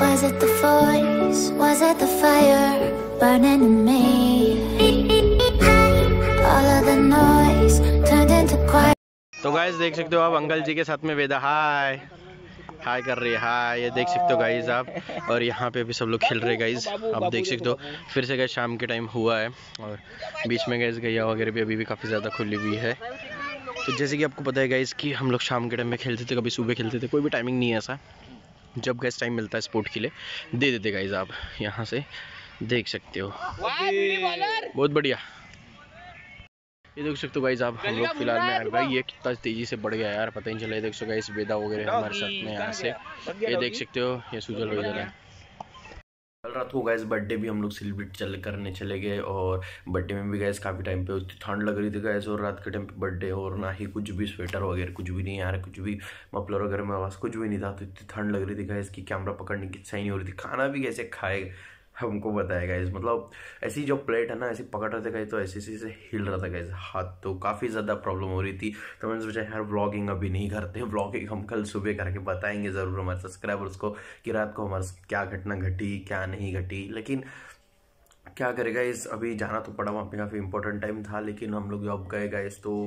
Was it the voice? Was it the fire burning in me? All of the noise turned into quiet. तो guys देख सकते हो आप uncle जी के साथ में वेदा हाय हाय कर रही है हाय ये देख सकते हो गाइज आप और यहाँ पे भी सब लोग खेल रहे गाइज आप देख सकते हो फिर से गए शाम के टाइम हुआ है और बीच में गए गैया वगैरह भी अभी भी काफ़ी ज़्यादा खुली हुई है तो जैसे कि आपको पता है गाइज कि हम लोग शाम के टाइम में खेलते थे कभी सुबह खेलते थे कोई भी टाइमिंग नहीं है ऐसा जब गैस टाइम मिलता है स्पोर्ट के लिए दे देते गाइज आप यहाँ से देख सकते हो बहुत बढ़िया ये देख सकते हो गाइज आप हम लोग फिलहाल में यार भाई ये कितना तेज़ी से बढ़ गया यार पता नहीं चला ये देख सकते गाइस वेदा वगैरह हमारे साथ में यहाँ से ये देख सकते हो ये सुजल वगैरह कल रात को गैस बर्थडे भी हम लोग सेलिब्रेट चल करने चले गए और बर्थडे में भी गैस काफ़ी टाइम पे उतनी ठंड लग रही थी गैस और रात के टाइम पे बर्थडे और ना ही कुछ भी स्वेटर वगैरह कुछ भी नहीं आ रहा कुछ भी मफलर वगैरह में आवाज़ कुछ भी नहीं था तो इतनी ठंड लग रही थी गैस की कैमरा पकड़ने की इच्छा ही नहीं हो रही थी खाना भी कैसे खाए हमको बताया इस मतलब ऐसी जो प्लेट है ना ऐसी पकड़ रहे थे गए तो ऐसे ऐसे से हिल रहा था गए हाथ तो काफ़ी ज़्यादा प्रॉब्लम हो रही थी तो मैंने सोचा यार व्लॉगिंग अभी नहीं करते हैं व्लॉगिंग हम कल सुबह करके बताएंगे ज़रूर हमारे सब्सक्राइबर्स को कि रात को हमारे क्या घटना घटी क्या नहीं घटी लेकिन क्या करेगा इस अभी जाना तो पड़ा वहाँ पे काफ़ी इंपॉर्टेंट टाइम था लेकिन हम लोग जब गए गए तो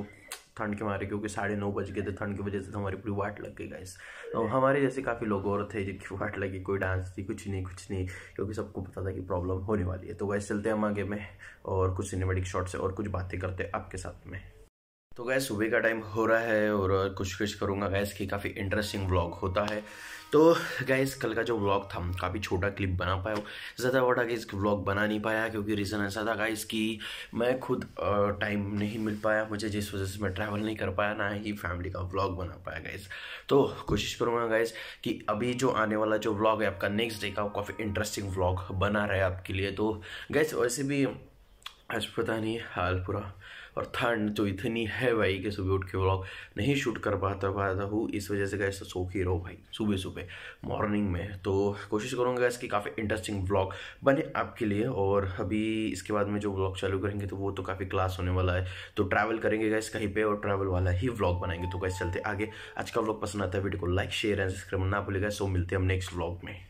ठंड के मारे क्योंकि साढ़े नौ बज गए थे ठंड की वजह से तो हमारी पूरी वाट लग गई गाइस तो हमारे जैसे काफ़ी लोग और थे जिनकी वाट लगी कोई डांस थी कुछ नहीं कुछ नहीं क्योंकि सबको पता था कि प्रॉब्लम होने वाली है तो वैसे चलते हैं हम आगे में और कुछ सिनेमेटिक शॉर्ट्स और कुछ बातें करते हैं आपके साथ में तो गैस सुबह का टाइम हो रहा है और कुछ कुछ करूँगा गैस कि काफ़ी इंटरेस्टिंग व्लॉग होता है तो गैस कल का जो व्लॉग था काफ़ी छोटा क्लिप बना पाया ज़्यादा बड़ा गैस व्लॉग बना नहीं पाया क्योंकि रीज़न ऐसा था गैस कि मैं खुद टाइम नहीं मिल पाया मुझे जिस वजह से मैं ट्रैवल नहीं कर पाया ना ही फैमिली का व्लॉग बना पाया गैस तो कोशिश करूँगा गैस कि अभी जो आने वाला जो व्लॉग है आपका नेक्स्ट डे का वो काफ़ी इंटरेस्टिंग व्लॉग बना रहा है आपके लिए तो गैस वैसे भी आज पता नहीं हाल पूरा और ठंड तो इतनी है भाई कि सुबह उठ के व्लॉग नहीं शूट कर पाता पाता हूँ इस वजह से गैस तो सो के रहो भाई सुबह सुबह मॉर्निंग में तो कोशिश करूँगा गैस कि काफ़ी इंटरेस्टिंग ब्लॉग बने आपके लिए और अभी इसके बाद में जो व्लॉग चालू करेंगे तो वो तो काफ़ी क्लास होने वाला है तो ट्रैवल करेंगे गैस कहीं पर और ट्रैवल वाला ही ब्लॉग बनाएंगे तो गैस चलते आगे आज का व्लॉग पसंद आता है वीडियो को लाइक शेयर एंड सब्सक्राइब ना भूलेगा सो मिलते हैं हम नेक्स्ट व्लॉग में